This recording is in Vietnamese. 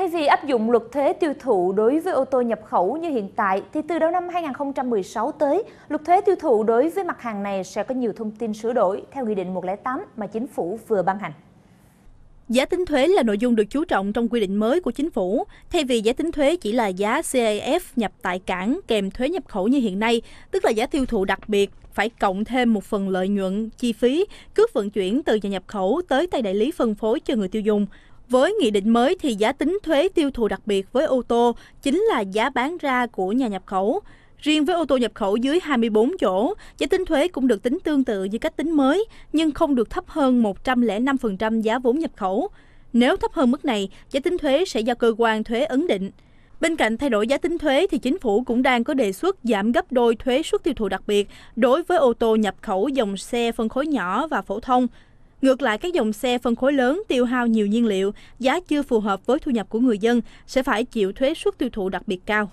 Thay vì áp dụng luật thuế tiêu thụ đối với ô tô nhập khẩu như hiện tại, thì từ đầu năm 2016 tới, luật thuế tiêu thụ đối với mặt hàng này sẽ có nhiều thông tin sửa đổi theo Nghị định 108 mà chính phủ vừa ban hành. Giá tính thuế là nội dung được chú trọng trong quy định mới của chính phủ. Thay vì giá tính thuế chỉ là giá CAF nhập tại cảng kèm thuế nhập khẩu như hiện nay, tức là giá tiêu thụ đặc biệt, phải cộng thêm một phần lợi nhuận, chi phí, cước vận chuyển từ nhà nhập khẩu tới tay đại lý phân phối cho người tiêu dùng. Với nghị định mới thì giá tính thuế tiêu thụ đặc biệt với ô tô chính là giá bán ra của nhà nhập khẩu. Riêng với ô tô nhập khẩu dưới 24 chỗ, giá tính thuế cũng được tính tương tự như cách tính mới, nhưng không được thấp hơn 105% giá vốn nhập khẩu. Nếu thấp hơn mức này, giá tính thuế sẽ do cơ quan thuế ấn định. Bên cạnh thay đổi giá tính thuế thì chính phủ cũng đang có đề xuất giảm gấp đôi thuế suất tiêu thụ đặc biệt đối với ô tô nhập khẩu dòng xe phân khối nhỏ và phổ thông. Ngược lại, các dòng xe phân khối lớn tiêu hao nhiều nhiên liệu, giá chưa phù hợp với thu nhập của người dân sẽ phải chịu thuế suất tiêu thụ đặc biệt cao.